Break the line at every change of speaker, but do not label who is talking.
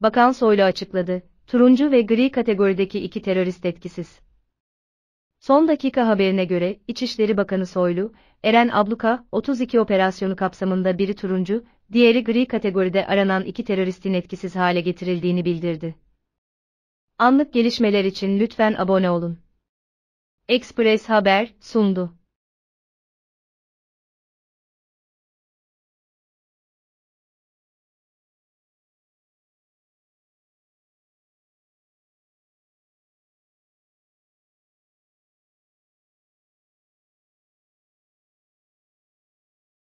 Bakan Soylu açıkladı. Turuncu ve gri kategorideki iki terörist etkisiz. Son dakika haberine göre, İçişleri Bakanı Soylu, Eren Abluka, 32 operasyonu kapsamında biri turuncu, diğeri gri kategoride aranan iki teröristin etkisiz hale getirildiğini bildirdi. Anlık gelişmeler için lütfen abone olun.
Express Haber sundu.